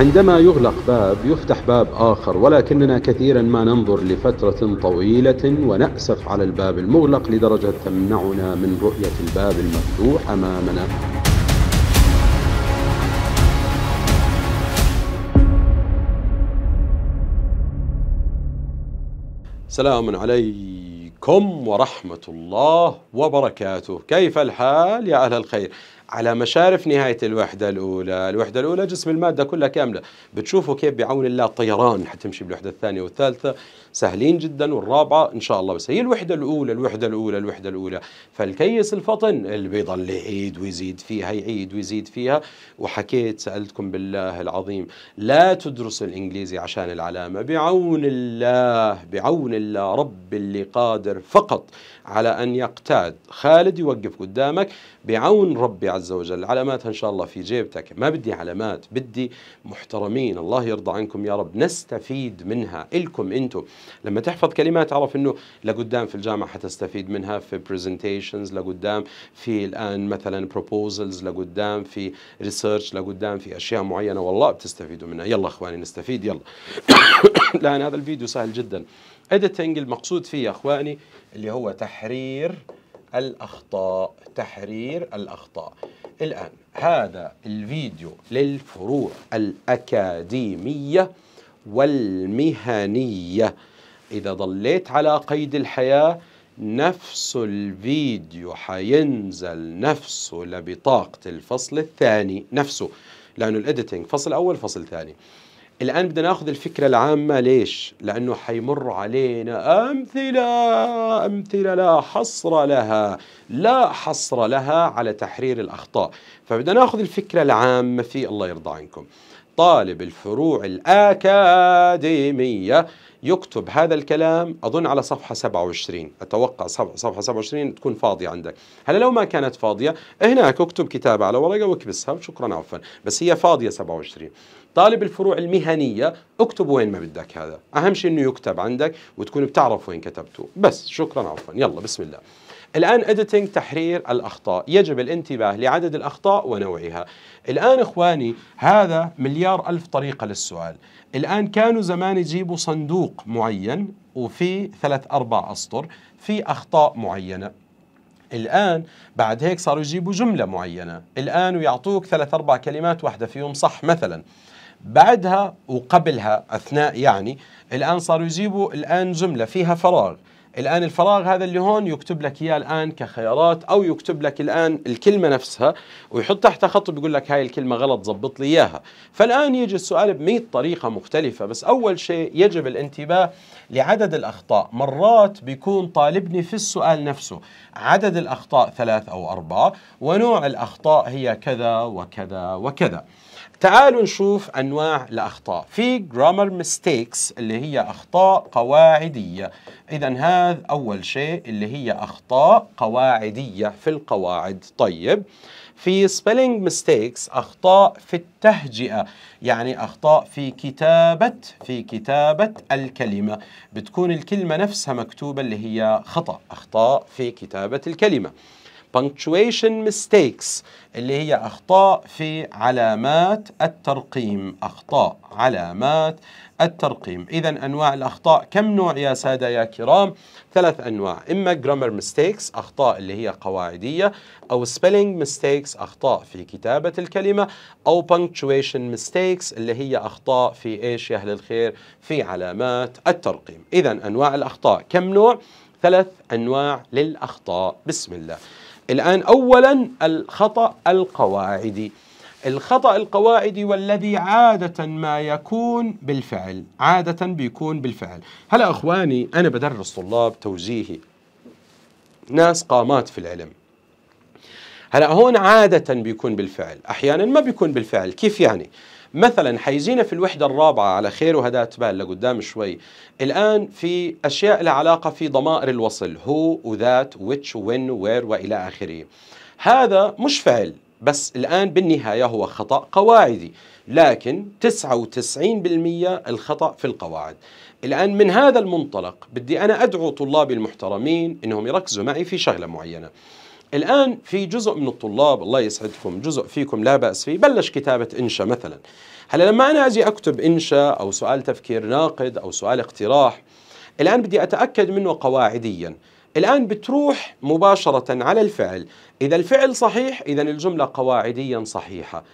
عندما يغلق باب يفتح باب آخر ولكننا كثيرا ما ننظر لفترة طويلة ونأسف على الباب المغلق لدرجة تمنعنا من رؤية الباب المفتوح أمامنا سلام عليكم ورحمة الله وبركاته كيف الحال يا أهل الخير على مشارف نهاية الوحدة الأولى الوحدة الأولى جسم المادة كلها كاملة بتشوفوا كيف بعون الله طيران حتمشي بالوحدة الثانية والثالثة سهلين جدا والرابعه ان شاء الله بس هي الوحده الاولى الوحده الاولى الوحده الاولى فالكيس الفطن اللي بيضل يعيد ويزيد فيها يعيد ويزيد فيها وحكيت سالتكم بالله العظيم لا تدرس الانجليزي عشان العلامه بعون الله بعون الله رب اللي قادر فقط على ان يقتاد خالد يوقف قدامك بعون ربي عز وجل علاماتها ان شاء الله في جيبتك ما بدي علامات بدي محترمين الله يرضى عنكم يا رب نستفيد منها إلكم أنتم لما تحفظ كلمات تعرف انه لقدام في الجامعه حتستفيد منها في برزنتيشنز لقدام في الان مثلا بروبوزلز لقدام في ريسيرش لقدام في اشياء معينه والله بتستفيدوا منها يلا اخواني نستفيد يلا الان هذا الفيديو سهل جدا اديتنج المقصود فيه يا اخواني اللي هو تحرير الاخطاء تحرير الاخطاء الان هذا الفيديو للفروع الاكاديميه والمهنيه إذا ضليت على قيد الحياة نفس الفيديو حينزل نفسه لبطاقة الفصل الثاني نفسه لأنه الإديتنج فصل أول فصل ثاني الآن بدنا ناخذ الفكرة العامة ليش؟ لأنه حيمر علينا أمثلة أمثلة لا حصر لها لا حصر لها على تحرير الأخطاء فبدنا ناخذ الفكرة العامة في الله يرضى عنكم طالب الفروع الأكاديمية يكتب هذا الكلام أظن على صفحة 27 أتوقع صفحة 27 تكون فاضية عندك هلا لو ما كانت فاضية هناك اكتب كتابة على ورقة واكبسها شكرا عفوا بس هي فاضية 27 طالب الفروع المهنية اكتب وين ما بدك هذا أهم شيء أنه يكتب عندك وتكون بتعرف وين كتبته بس شكرا عفوا يلا بسم الله الآن editing تحرير الأخطاء يجب الانتباه لعدد الأخطاء ونوعها الآن إخواني هذا مليار ألف طريقة للسؤال الآن كانوا زمان يجيبوا صندوق معين وفي ثلاث أربع أسطر في أخطاء معينة الآن بعد هيك صاروا يجيبوا جملة معينة الآن ويعطوك ثلاث أربع كلمات واحدة فيهم صح مثلا بعدها وقبلها أثناء يعني الآن صاروا يجيبوا الآن جملة فيها فراغ الآن الفراغ هذا اللي هون يكتب لك إياه الآن كخيارات أو يكتب لك الآن الكلمة نفسها ويحط تحتها خط بيقول لك هاي الكلمة غلط ضبط لي إياها فالآن يجي السؤال بمئة طريقة مختلفة بس أول شيء يجب الانتباه لعدد الأخطاء مرات بيكون طالبني في السؤال نفسه عدد الأخطاء ثلاث أو أربعة ونوع الأخطاء هي كذا وكذا وكذا تعالوا نشوف انواع الاخطاء في جرامر mistakes اللي هي اخطاء قواعديه اذا هذا اول شيء اللي هي اخطاء قواعديه في القواعد طيب في spelling mistakes أخطاء في التهجئة يعني أخطاء في كتابة في كتابة الكلمة بتكون الكلمة نفسها مكتوبة اللي هي خطأ أخطاء في كتابة الكلمة punctuation mistakes اللي هي أخطاء في علامات الترقيم أخطاء علامات الترقيم إذا أنواع الأخطاء كم نوع يا سادة يا كرام ثلاث أنواع إما grammar mistakes أخطاء اللي هي قواعدية أو spelling mistakes أخطاء في كتابة الكلمة أو punctuation mistakes اللي هي أخطاء في إيش يا أهل الخير في علامات الترقيم إذا أنواع الأخطاء كم نوع ثلاث أنواع للأخطاء بسم الله الآن أولا الخطأ القواعدي الخطأ القواعدي والذي عادة ما يكون بالفعل عادة بيكون بالفعل هلا أخواني أنا بدرس طلاب توجيهي ناس قامات في العلم هلا هون عادة بيكون بالفعل أحيانا ما بيكون بالفعل كيف يعني مثلا حيزينا في الوحده الرابعه على خير وهدات بال لقدام شوي الان في اشياء لها علاقه في ضمائر الوصل هو وذات which وين وير والى اخره هذا مش فعل بس الآن بالنهاية هو خطأ قواعدي لكن 99% الخطأ في القواعد الآن من هذا المنطلق بدي أنا أدعو طلابي المحترمين أنهم يركزوا معي في شغلة معينة الآن في جزء من الطلاب الله يسعدكم جزء فيكم لا بأس فيه بلش كتابة إنشاء مثلا هلا لما أنا أجي أكتب إنشاء أو سؤال تفكير ناقد أو سؤال اقتراح الآن بدي أتأكد منه قواعديا الآن بتروح مباشرة على الفعل إذا الفعل صحيح إذا الجملة قواعديا صحيحة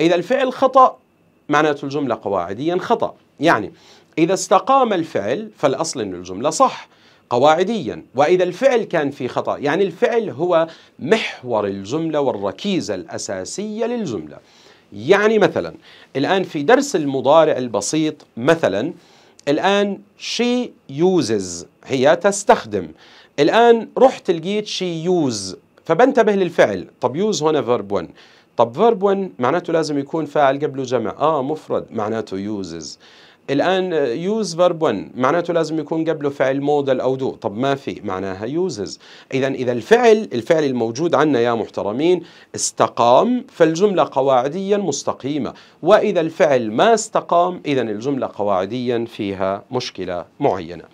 إذا الفعل خطأ معناته الجملة قواعديا خطأ يعني إذا استقام الفعل فالأصل أن الجملة صح قواعديا واذا الفعل كان في خطا يعني الفعل هو محور الجمله والركيزه الاساسيه للجمله يعني مثلا الان في درس المضارع البسيط مثلا الان she uses هي تستخدم الان رحت لقيت she use فبنتبه للفعل طب يوز هنا فيرب 1 طب فيرب 1 معناته لازم يكون فاعل قبله جمع اه مفرد معناته يوزز الان يوز فيرب 1 معناته لازم يكون قبله فعل مودل او دو طب ما في معناها يوزز اذا اذا الفعل الفعل الموجود عندنا يا محترمين استقام فالجمله قواعديا مستقيمه واذا الفعل ما استقام اذا الجمله قواعديا فيها مشكله معينه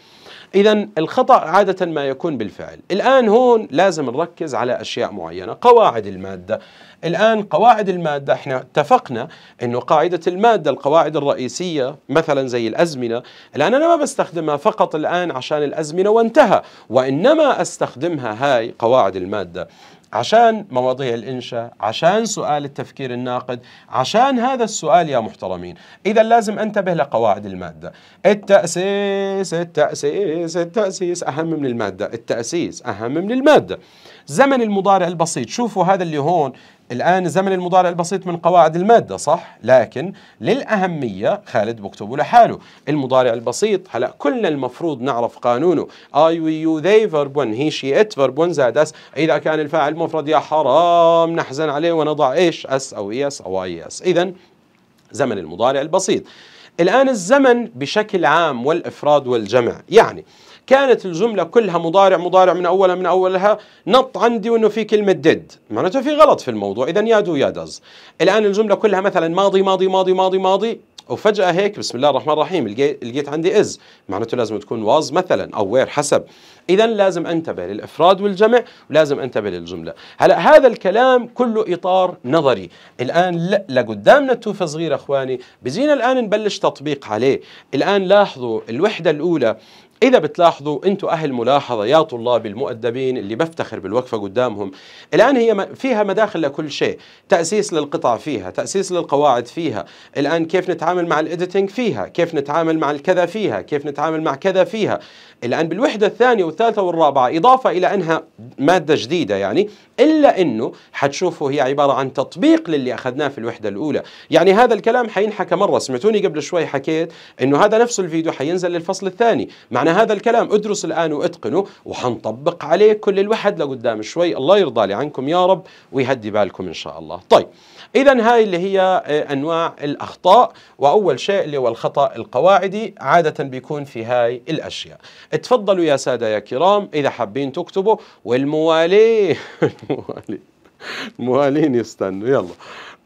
إذا الخطأ عادة ما يكون بالفعل الآن هون لازم نركز على أشياء معينة قواعد المادة الآن قواعد المادة احنا اتفقنا أنه قاعدة المادة القواعد الرئيسية مثلا زي الأزمنة الآن أنا ما بستخدمها فقط الآن عشان الأزمنة وانتهى وإنما أستخدمها هاي قواعد المادة عشان مواضيع الإنشاء عشان سؤال التفكير الناقد عشان هذا السؤال يا محترمين إذا لازم أنتبه لقواعد المادة التأسيس التأسيس التأسيس أهم من المادة التأسيس أهم من المادة زمن المضارع البسيط شوفوا هذا اللي هون الآن زمن المضارع البسيط من قواعد المادة صح؟ لكن للأهمية خالد بكتبه لحاله المضارع البسيط هلأ كلنا المفروض نعرف قانونه I we you they verb one he she it verb one زائد اس إذا كان الفاعل مفرد يا حرام نحزن عليه ونضع إيش اس أو يس e أو اي اس إذا زمن المضارع البسيط الآن الزمن بشكل عام والإفراد والجمع يعني كانت الجملة كلها مضارع مضارع من أولها من أولها نط عندي وأنه في كلمة ديد معناته في غلط في الموضوع إذا يا دو يا دز الآن الجملة كلها مثلا ماضي ماضي ماضي ماضي ماضي وفجأة هيك بسم الله الرحمن الرحيم لقيت عندي إز معناته لازم تكون واز مثلا أو وير حسب إذا لازم أنتبه للإفراد والجمع ولازم أنتبه للجملة هلأ هذا الكلام كله إطار نظري الآن لقدامنا التوفة صغيرة أخواني بزينا الآن نبلش تطبيق عليه الآن لاحظوا الوحدة الأولى إذا بتلاحظوا أنتم أهل ملاحظة يا طلاب المؤدبين اللي بفتخر بالوقفة قدامهم الآن هي فيها مداخل لكل شيء تأسيس للقطع فيها تأسيس للقواعد فيها الآن كيف نتعامل مع الإديتنج فيها كيف نتعامل مع الكذا فيها كيف نتعامل مع كذا فيها الآن بالوحدة الثانية والثالثة والرابعة إضافة إلى أنها مادة جديدة يعني إلا أنه حتشوفه هي عبارة عن تطبيق للي أخذناه في الوحدة الأولى يعني هذا الكلام حينحكى مرة سمعتوني قبل شوي حكيت أنه هذا نفس الفيديو حينزل للفصل الثاني معنى هذا الكلام ادرس الآن واتقنه وحنطبق عليه كل الوحد لقدام شوي الله يرضى لي عنكم يا رب ويهدي بالكم إن شاء الله طيب إذا هاي اللي هي آه، أنواع الأخطاء وأول شيء اللي هو الخطأ القواعدي عادة بيكون في هاي الأشياء اتفضلوا يا سادة يا كرام إذا حابين تكتبوا والموالي الموالي الموالين يستنوا يلا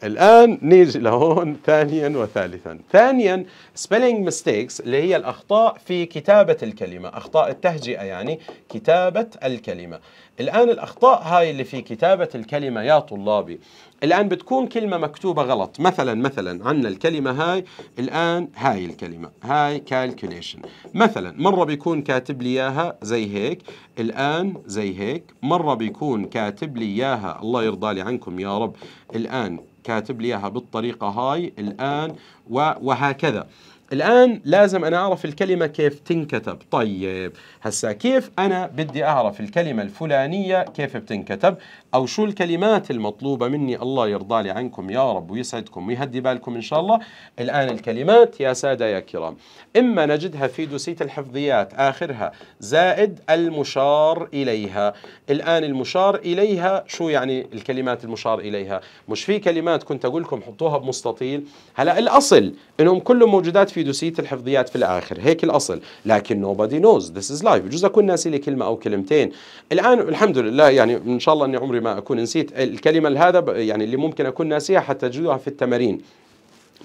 الآن نيجي لهون ثانيا وثالثا ثانيا spelling mistakes اللي هي الأخطاء في كتابة الكلمة أخطاء التهجئة يعني كتابة الكلمة الآن الأخطاء هاي اللي في كتابة الكلمة يا طلابي الآن بتكون كلمة مكتوبة غلط مثلا مثلا عندنا الكلمة هاي الآن هاي الكلمة هاي كالكوليشن مثلا مرة بيكون كاتب لي إياها زي هيك الآن زي هيك مرة بيكون كاتب لي إياها الله يرضى لي عنكم يا رب الآن كاتب لي إياها بالطريقة هاي الآن وهكذا الآن لازم أنا أعرف الكلمة كيف تنكتب طيب هسا كيف أنا بدي أعرف الكلمة الفلانية كيف بتنكتب أو شو الكلمات المطلوبة مني الله يرضى لي عنكم يا رب ويسعدكم ويهدي بالكم إن شاء الله الآن الكلمات يا سادة يا كرام إما نجدها في دوسية الحفظيات آخرها زائد المشار إليها الآن المشار إليها شو يعني الكلمات المشار إليها مش في كلمات كنت أقول لكم حطوها بمستطيل هلا الأصل إنهم كلهم موجودات في سيدوسية الحفظيات في الآخر هيك الأصل لكن nobody knows this is life بجوز أكون ناسي لي كلمة أو كلمتين الآن الحمد لله يعني إن شاء الله أني عمري ما أكون نسيت الكلمة هذا يعني اللي ممكن أكون ناسيها حتى تجدوها في التمارين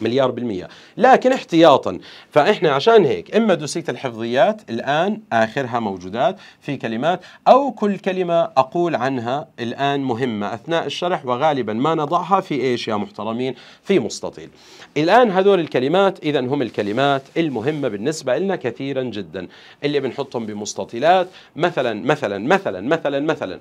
مليار بالمية لكن احتياطا فإحنا عشان هيك إما دوسيت الحفظيات الآن آخرها موجودات في كلمات أو كل كلمة أقول عنها الآن مهمة أثناء الشرح وغالبا ما نضعها في إيش يا محترمين في مستطيل الآن هذول الكلمات إذا هم الكلمات المهمة بالنسبة لنا كثيرا جدا اللي بنحطهم بمستطيلات مثلا مثلا مثلا مثلا مثلا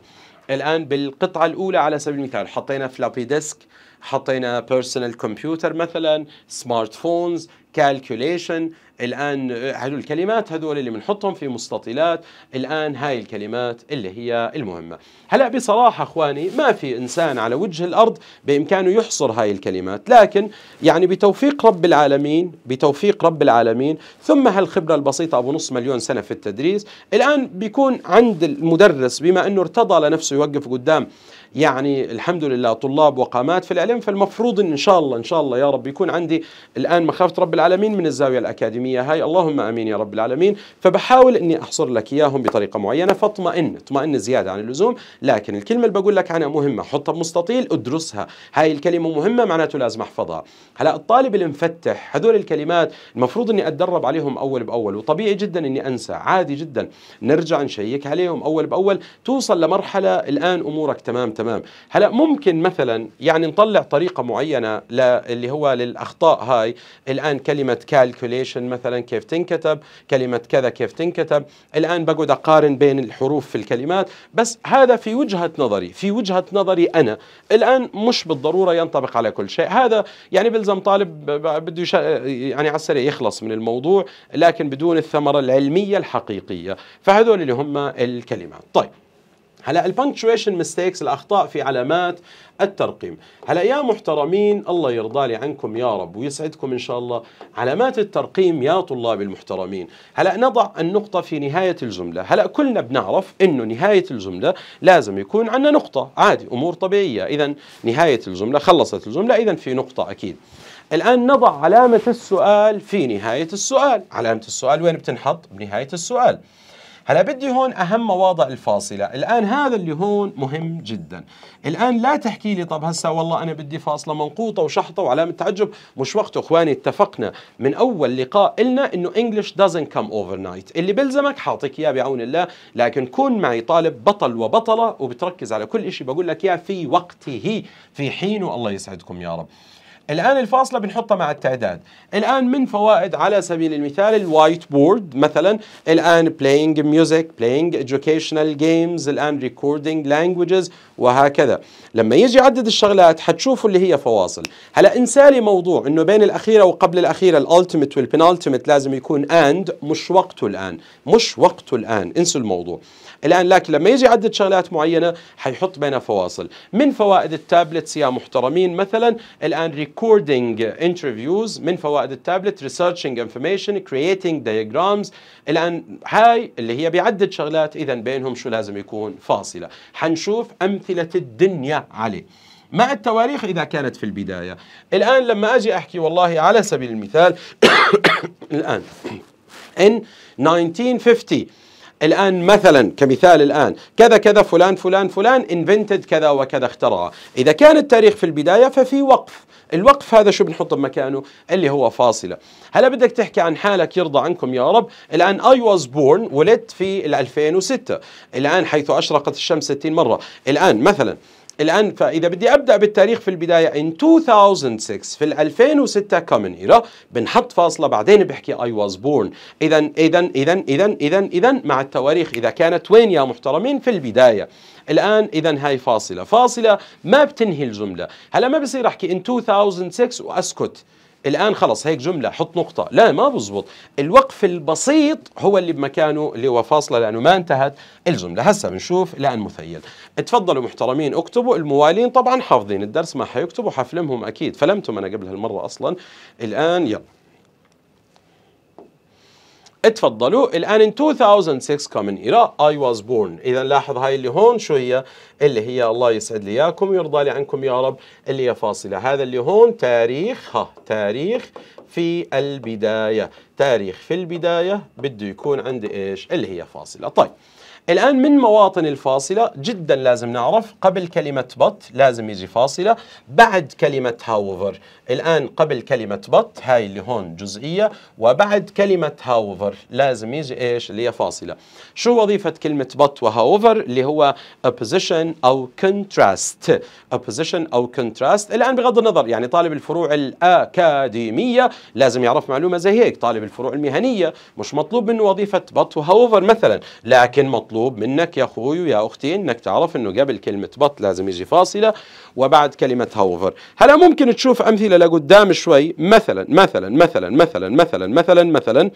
الآن بالقطعة الأولى على سبيل المثال حطينا فلابي ديسك حطينا بيرسونال كمبيوتر مثلا سمارت فونز كالكوليشن الان هذول الكلمات هذول اللي بنحطهم في مستطيلات الان هاي الكلمات اللي هي المهمه هلا بصراحه اخواني ما في انسان على وجه الارض بامكانه يحصر هاي الكلمات لكن يعني بتوفيق رب العالمين بتوفيق رب العالمين ثم هالخبره البسيطه ابو نص مليون سنه في التدريس الان بيكون عند المدرس بما انه ارتضى لنفسه يوقف قدام يعني الحمد لله طلاب وقامات في العلم فالمفروض ان, ان شاء الله ان شاء الله يا رب يكون عندي الان مخافه رب العالمين العالمين من الزاوية الأكاديمية هاي اللهم أمين يا رب العالمين فبحاول أني أحصر لك إياهم بطريقة معينة فاطمئن اطمئن زيادة عن اللزوم لكن الكلمة اللي بقول لك عنها مهمة حطها بمستطيل ادرسها هاي الكلمة مهمة معناته لازم أحفظها هلا الطالب المفتح هذول الكلمات المفروض أني أتدرب عليهم أول بأول وطبيعي جدا أني أنسى عادي جدا نرجع نشيك عليهم أول بأول توصل لمرحلة الآن أمورك تمام تمام هلا ممكن مثلا يعني نطلع طريقة معينة اللي هو للأخطاء هاي الآن كلمة كلمة كالكوليشن مثلا كيف تنكتب كلمة كذا كيف تنكتب الآن بقعد أقارن بين الحروف في الكلمات بس هذا في وجهة نظري في وجهة نظري أنا الآن مش بالضرورة ينطبق على كل شيء هذا يعني بلزم طالب بده يعني على السريع يخلص من الموضوع لكن بدون الثمرة العلمية الحقيقية فهذول اللي هم الكلمات طيب هلا البنكتويشن ميستيكس الاخطاء في علامات الترقيم هلا يا محترمين الله يرضى لي عنكم يا رب ويسعدكم ان شاء الله علامات الترقيم يا طلاب المحترمين هلا نضع النقطة في نهاية الجملة هلا كلنا بنعرف انه نهاية الجملة لازم يكون عندنا نقطة عادي امور طبيعية اذا نهاية الجملة خلصت الجملة اذا في نقطة اكيد الآن نضع علامة السؤال في نهاية السؤال علامة السؤال وين بتنحط؟ بنهاية السؤال هلا بدي هون اهم مواضع الفاصله الان هذا اللي هون مهم جدا الان لا تحكي لي طب هسه والله انا بدي فاصله منقوطه وشحطه وعلامه تعجب مش وقته اخواني اتفقنا من اول لقاء النا انه انجلش doesn't كم اوفر نايت اللي بلزمك حاطك اياه بعون الله لكن كون معي طالب بطل وبطله وبتركز على كل شيء بقول لك اياه في وقته في حينه الله يسعدكم يا رب الآن الفاصلة بنحطها مع التعداد الآن من فوائد على سبيل المثال الوايت بورد مثلا الآن playing music playing educational games الآن recording languages وهكذا لما يجي عدد الشغلات حتشوفوا اللي هي فواصل هلا انسالي موضوع انه بين الاخيره وقبل الاخيره الالتيميت والبنالتيميت لازم يكون اند مش وقته الان مش وقته الان انسوا الموضوع الان لكن لما يجي عدد شغلات معينه حيحط بينها فواصل من فوائد التابلتس يا محترمين مثلا الان recording interviews من فوائد التابلت researching information creating diagrams الآن هاي اللي هي بعدة شغلات إذا بينهم شو لازم يكون فاصلة حنشوف أمثلة الدنيا عليه مع التواريخ إذا كانت في البداية الآن لما أجي أحكي والله على سبيل المثال الآن in 1950 الآن مثلا كمثال الآن كذا كذا فلان فلان فلان invented كذا وكذا اخترع إذا كان التاريخ في البداية ففي وقف الوقف هذا شو بنحطه بمكانه اللي هو فاصله هلا بدك تحكي عن حالك يرضى عنكم يا رب الان I was born ولدت في 2006 الان حيث اشرقت الشمس 60 مره الان مثلا الآن فإذا بدي أبدأ بالتاريخ في البداية in 2006 في 2006 common era بنحط فاصلة بعدين بحكي I was born إذا إذا إذا إذا إذا إذا مع التواريخ إذا كانت وين يا محترمين في البداية الآن إذا هاي فاصلة فاصلة ما بتنهي الجملة هلا ما بصير أحكي in 2006 وأسكت الآن خلص هيك جملة حط نقطة لا ما بزبط الوقف البسيط هو اللي بمكانه اللي هو فاصلة لأنه ما انتهت الجملة هسه بنشوف لأن مثيل تفضلوا محترمين اكتبوا الموالين طبعا حافظين الدرس ما حيكتبوا حفلمهم أكيد فلمتم أنا قبل هالمرة أصلا الآن يلا اتفضلوا الآن in 2006 من era I was born إذا لاحظ هاي اللي هون شو هي اللي هي الله يسعد لي إياكم ويرضى لي عنكم يا رب اللي هي فاصلة هذا اللي هون تاريخ ها تاريخ في البداية تاريخ في البداية بده يكون عندي إيش اللي هي فاصلة طيب الآن من مواطن الفاصلة جدا لازم نعرف قبل كلمة بط لازم يجي فاصلة بعد كلمة هاوفر الآن قبل كلمة بط هاي اللي هون جزئية وبعد كلمة هاوفر لازم يجي إيش اللي هي فاصلة شو وظيفة كلمة بط وهاوفر اللي هو opposition أو contrast opposition أو contrast الآن بغض النظر يعني طالب الفروع الأكاديمية لازم يعرف معلومة زي هيك طالب الفروع المهنية مش مطلوب منه وظيفة بط وهاوفر مثلا لكن مطلوب مطلوب منك يا اخوي ويا اختي انك تعرف انه قبل كلمه بط لازم يجي فاصله وبعد كلمه هوفر هلا ممكن تشوف امثله لقدام شوي مثلا مثلا مثلا مثلا مثلا مثلا مثلا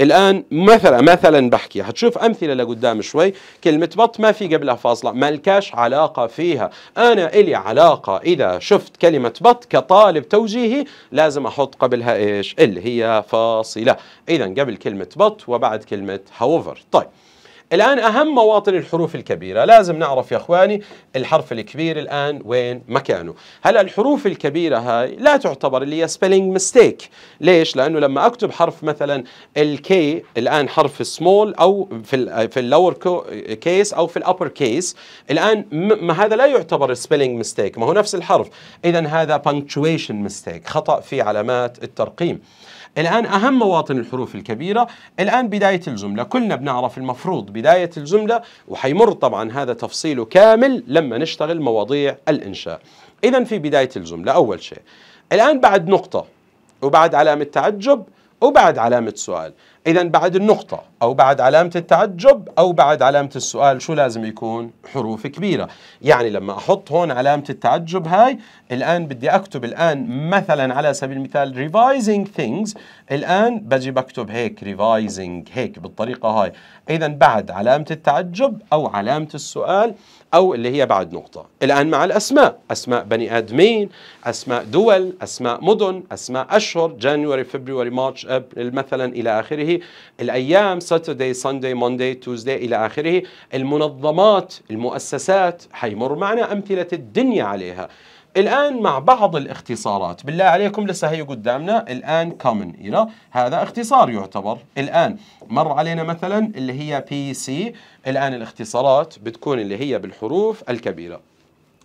الان مثلا مثلا بحكي حتشوف امثله لقدام شوي كلمه بط ما في قبلها فاصله ما لكاش علاقه فيها انا الي علاقه اذا شفت كلمه بط كطالب توجيهي لازم احط قبلها ايش اللي هي فاصله اذا قبل كلمه بط وبعد كلمه هوفر طيب الآن أهم مواطن الحروف الكبيرة لازم نعرف يا أخواني الحرف الكبير الآن وين مكانه هلا الحروف الكبيرة هاي لا تعتبر اللي هي spelling mistake ليش؟ لأنه لما أكتب حرف مثلا الكي الآن حرف small أو في في اللور كيس أو في الأبر كيس الآن ما هذا لا يعتبر spelling mistake ما هو نفس الحرف إذا هذا punctuation mistake خطأ في علامات الترقيم الآن أهم مواطن الحروف الكبيرة الآن بداية الجملة كلنا بنعرف المفروض بداية الجملة وحيمر طبعا هذا تفصيله كامل لما نشتغل مواضيع الإنشاء إذا في بداية الجملة أول شيء الآن بعد نقطة وبعد علامة تعجب أو بعد علامة سؤال إذا بعد النقطة أو بعد علامة التعجب أو بعد علامة السؤال شو لازم يكون حروف كبيرة يعني لما أحط هون علامة التعجب هاي الآن بدي أكتب الآن مثلا على سبيل المثال revising things الآن بجي بكتب هيك revising هيك بالطريقة هاي إذا بعد علامة التعجب أو علامة السؤال أو اللي هي بعد نقطة الآن مع الأسماء أسماء بني آدمين أسماء دول أسماء مدن أسماء أشهر جانوري فبراير مارش أبريل مثلا إلى آخره الأيام ساتردي ساندي موندي توزدي إلى آخره المنظمات المؤسسات حيمر معنا أمثلة الدنيا عليها الآن مع بعض الاختصارات بالله عليكم لسه هي قدامنا الآن common إلى هذا اختصار يعتبر الآن مر علينا مثلا اللي هي PC الآن الاختصارات بتكون اللي هي بالحروف الكبيرة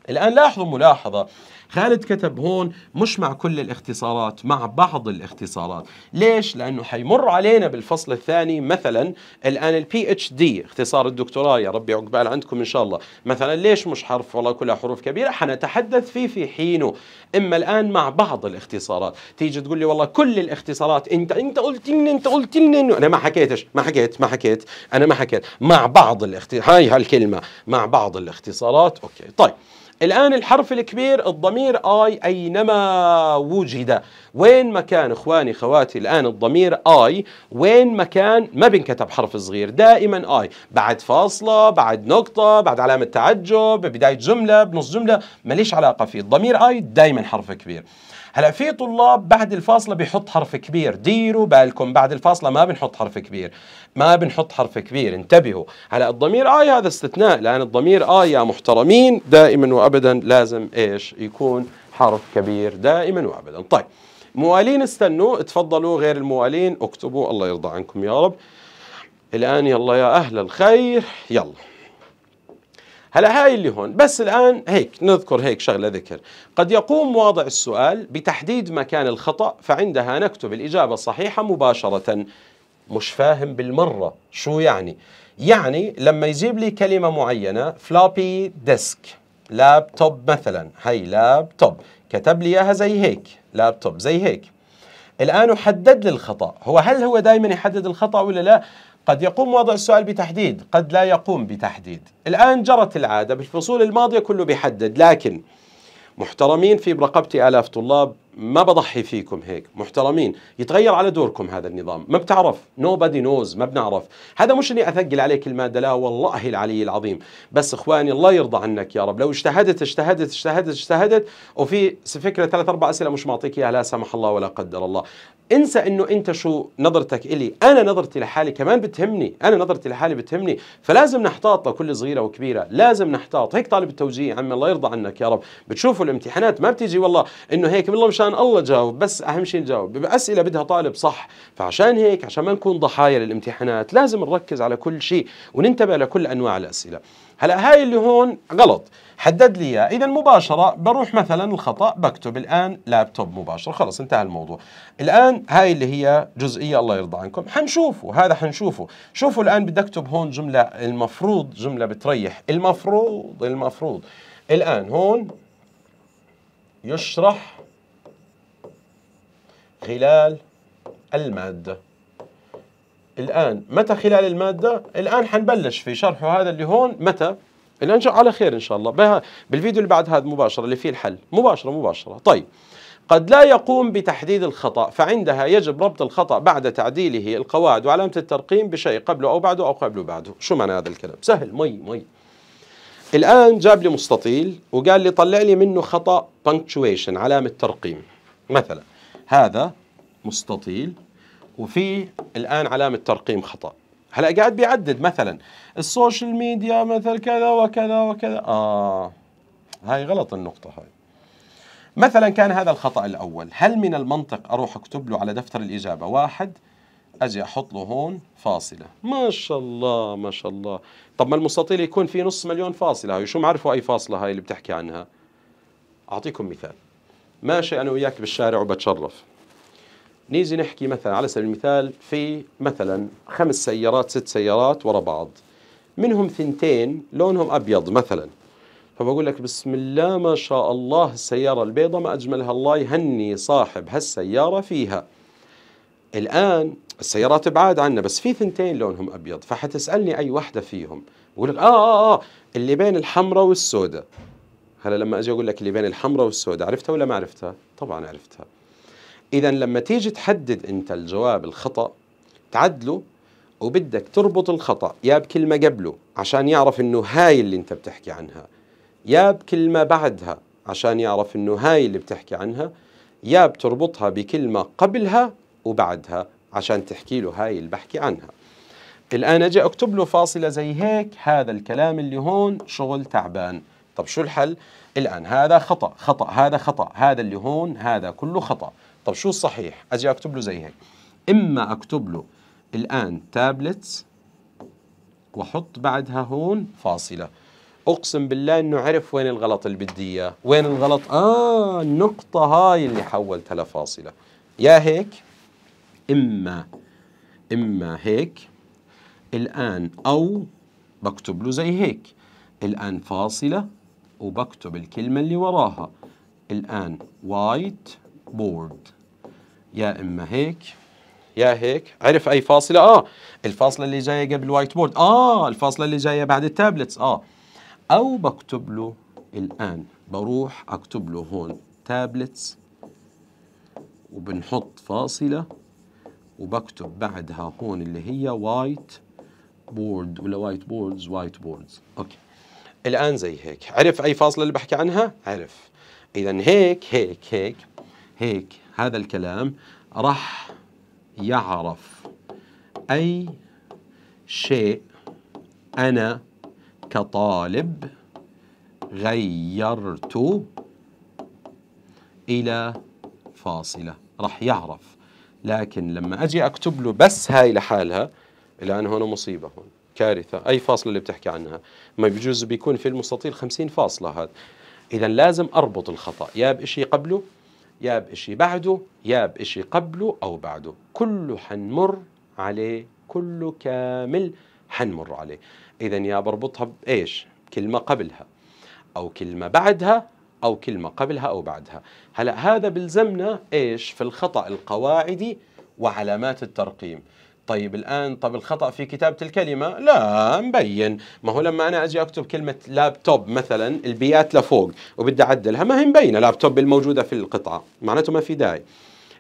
الآن لاحظوا ملاحظة خالد كتب هون مش مع كل الاختصارات مع بعض الاختصارات ليش لانه حيمر علينا بالفصل الثاني مثلا الان البي اتش دي اختصار الدكتوراه يا ربي عقبال عندكم ان شاء الله مثلا ليش مش حرف والله كلها حروف كبيره حنتحدث فيه في حينه اما الان مع بعض الاختصارات تيجي تقول لي والله كل الاختصارات انت انت قلت لي انت قلت لي انه انا ما حكيتش ما حكيت ما حكيت انا ما حكيت مع بعض الاختصارات هاي هالكلمه مع بعض الاختصارات اوكي طيب الآن الحرف الكبير الضمير آي أينما وجد وين مكان إخواني خواتي الآن الضمير آي وين مكان ما بنكتب حرف صغير دائما آي بعد فاصلة بعد نقطة بعد علامة تعجب بداية جملة بنص جملة ماليش علاقة فيه الضمير آي دائما حرف كبير هلا في طلاب بعد الفاصله بيحط حرف كبير ديروا بالكم بعد الفاصله ما بنحط حرف كبير ما بنحط حرف كبير انتبهوا هلا الضمير اي هذا استثناء لان الضمير اي يا محترمين دائما وابدا لازم ايش يكون حرف كبير دائما وابدا طيب موالين استنوا تفضلوا غير الموالين اكتبوا الله يرضى عنكم يا رب الآن يلا يا أهل الخير يلا هلا هاي اللي هون بس الآن هيك نذكر هيك شغلة ذكر قد يقوم واضع السؤال بتحديد مكان الخطأ فعندها نكتب الإجابة الصحيحة مباشرة مش فاهم بالمرة شو يعني يعني لما يجيب لي كلمة معينة فلابي ديسك لابتوب مثلا هي لابتوب كتب لي اياها زي هيك لابتوب زي هيك الآن احدد لي الخطأ هو هل هو دائما يحدد الخطأ ولا لا قد يقوم وضع السؤال بتحديد قد لا يقوم بتحديد الآن جرت العادة بالفصول الماضية كله بيحدد لكن محترمين في برقبتي آلاف طلاب ما بضحي فيكم هيك محترمين يتغير على دوركم هذا النظام ما بتعرف نوبادي نوز ما بنعرف هذا مش اني اثقل عليك الماده لا والله العلي العظيم بس اخواني الله يرضى عنك يا رب لو اجتهدت اجتهدت اجتهدت اجتهدت وفي فكره ثلاث اربع اسئله مش معطيك اياها لا سمح الله ولا قدر الله انسى انه انت شو نظرتك الي انا نظرتي لحالي كمان بتهمني انا نظرتي لحالي بتهمني فلازم نحتاط لكل صغيره وكبيره لازم نحتاط هيك طالب التوجيه عمي الله يرضى عنك يا رب بتشوفوا الامتحانات ما بتيجي والله انه هيك والله مشان الله جاوب بس اهم شيء نجاوب اسئله بدها طالب صح فعشان هيك عشان ما نكون ضحايا للامتحانات لازم نركز على كل شيء وننتبه لكل انواع الاسئله هلا هاي اللي هون غلط حدد لي اياه اذا مباشره بروح مثلا الخطا بكتب الان لابتوب مباشره خلص انتهى الموضوع الان هاي اللي هي جزئيه الله يرضى عنكم حنشوفه هذا حنشوفه شوفوا الان بدي اكتب هون جمله المفروض جمله بتريح المفروض المفروض الان هون يشرح خلال الماده الآن متى خلال المادة؟ الآن حنبلش في شرحه هذا اللي هون متى؟ الآن على خير إن شاء الله بالفيديو اللي بعد هذا مباشرة اللي فيه الحل مباشرة مباشرة طيب قد لا يقوم بتحديد الخطأ فعندها يجب ربط الخطأ بعد تعديله القواعد وعلامة الترقيم بشيء قبله أو بعده أو قبله بعده شو معنى هذا الكلام؟ سهل مي مي الآن جاب لي مستطيل وقال لي طلع لي منه خطأ punctuation علامة ترقيم مثلا هذا مستطيل وفي الان علامه ترقيم خطا هلا قاعد بيعدد مثلا السوشيال ميديا مثل كذا وكذا وكذا اه هاي غلط النقطه هاي مثلا كان هذا الخطا الاول هل من المنطق اروح اكتب له على دفتر الاجابه واحد اجي احط له هون فاصله ما شاء الله ما شاء الله طب ما المستطيل يكون في نص مليون فاصله هاي شو معرفوا اي فاصله هاي اللي بتحكي عنها اعطيكم مثال ماشي انا وياك بالشارع وبتشرف نيجي نحكي مثلا على سبيل المثال في مثلا خمس سيارات ست سيارات ورا بعض منهم ثنتين لونهم أبيض مثلا فبقول لك بسم الله ما شاء الله السيارة البيضة ما أجملها الله يهني صاحب هالسيارة فيها الآن السيارات بعاد عنا بس في ثنتين لونهم أبيض فحتسألني أي واحدة فيهم بقول لك آه, آه آه اللي بين الحمراء والسوداء هلا لما أجي أقول لك اللي بين الحمراء والسوداء عرفتها ولا ما عرفتها؟ طبعا عرفتها إذا لما تيجي تحدد أنت الجواب الخطأ تعدله وبدك تربط الخطأ يا بكلمة قبله عشان يعرف أنه هاي اللي أنت بتحكي عنها يا بكلمة بعدها عشان يعرف أنه هاي اللي بتحكي عنها يا بتربطها بكلمة قبلها وبعدها عشان تحكي له هاي اللي بحكي عنها الآن أجي أكتب له فاصلة زي هيك هذا الكلام اللي هون شغل تعبان طب شو الحل؟ الآن هذا خطأ خطأ هذا خطأ هذا اللي هون هذا كله خطأ طب شو الصحيح اجي اكتب له زي هيك اما اكتب له الان تابلتس واحط بعدها هون فاصله اقسم بالله انه عرف وين الغلط اللي بدي اياه وين الغلط اه النقطه هاي اللي حولتها لفاصله يا هيك اما اما هيك الان او بكتب له زي هيك الان فاصله وبكتب الكلمه اللي وراها الان وايت بورد يا اما هيك يا هيك عرف اي فاصله اه الفاصله اللي جايه قبل الوايت بورد اه الفاصله اللي جايه بعد التابلتس اه او بكتب له الان بروح اكتب له هون تابلتس وبنحط فاصله وبكتب بعدها هون اللي هي وايت بورد ولا وايت بوردز وايت بوردز اوكي الان زي هيك عرف اي فاصله اللي بحكي عنها عرف اذا هيك هيك هيك هيك هذا الكلام راح يعرف أي شيء أنا كطالب غيرت إلى فاصلة راح يعرف لكن لما أجي أكتب له بس هاي لحالها الآن هنا مصيبة هون كارثة أي فاصلة اللي بتحكي عنها ما بجوز بيكون في المستطيل خمسين فاصلة هذا إذا لازم أربط الخطأ يا بشيء قبله يا بإشي بعده يا بإشي قبله أو بعده كله حنمر عليه كله كامل حنمر عليه إذا يا بربطها بإيش كلمة قبلها أو كلمة بعدها أو كلمة قبلها أو بعدها هلأ هذا بلزمنا إيش في الخطأ القواعدي وعلامات الترقيم طيب الآن طب الخطأ في كتابة الكلمة لا مبين ما هو لما أنا أجي أكتب كلمة لابتوب مثلا البيات لفوق وبدي أعدلها ما هي مبينة لابتوب الموجودة في القطعة معناته ما في داعي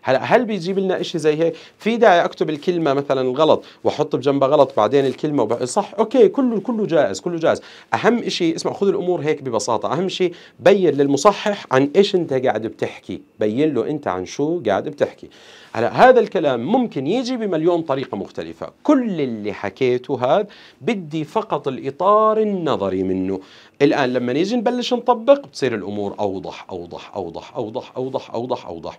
هلا هل بيجيب لنا شيء زي هيك في داعي اكتب الكلمه مثلا غلط واحط بجنبها غلط بعدين الكلمه وب... صح اوكي كله كله جائز كله جائز اهم شيء اسمع خذ الامور هيك ببساطه اهم شيء بين للمصحح عن ايش انت قاعد بتحكي بين له انت عن شو قاعد بتحكي هلا هذا الكلام ممكن يجي بمليون طريقه مختلفه كل اللي حكيته هذا بدي فقط الاطار النظري منه الآن لما نيجي نبلش نطبق بتصير الأمور أوضح أوضح أوضح أوضح أوضح أوضح أوضح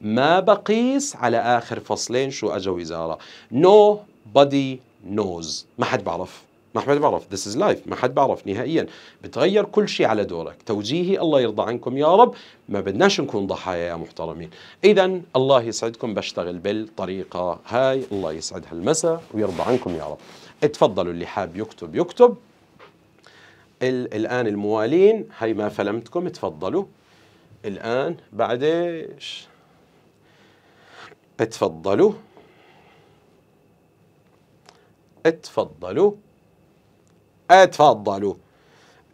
ما بقيس على آخر فصلين شو أجا وزارة نو بادي نوز ما حد بعرف ما حد بعرف ذس از لايف ما حد بعرف نهائيا بتغير كل شيء على دورك توجيهي الله يرضى عنكم يا رب ما بدناش نكون ضحايا يا محترمين اذا الله يسعدكم بشتغل بالطريقه هاي الله يسعد هالمساء ويرضى عنكم يا رب اتفضلوا اللي حاب يكتب يكتب الآن الموالين هاي ما فلمتكم تفضلوا الآن ايش اتفضلوا اتفضلوا اتفضلوا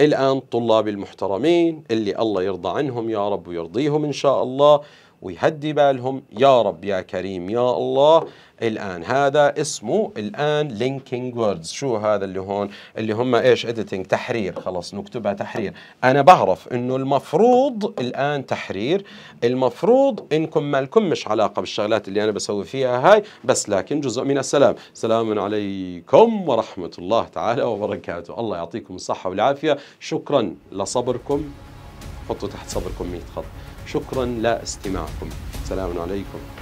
الآن طلاب المحترمين اللي الله يرضى عنهم يا رب ويرضيهم إن شاء الله ويهدي بالهم يا رب يا كريم يا الله الآن هذا اسمه الآن لينكينج ووردز شو هذا اللي هون اللي هم إيش إديتنج تحرير خلص نكتبها تحرير أنا بعرف إنه المفروض الآن تحرير المفروض إنكم ما لكمش علاقة بالشغلات اللي أنا بسوي فيها هاي بس لكن جزء من السلام سلام عليكم ورحمة الله تعالى وبركاته الله يعطيكم الصحة والعافية شكرا لصبركم حطوا تحت صبركم 100 خط شكرا لاستماعكم لا سلام عليكم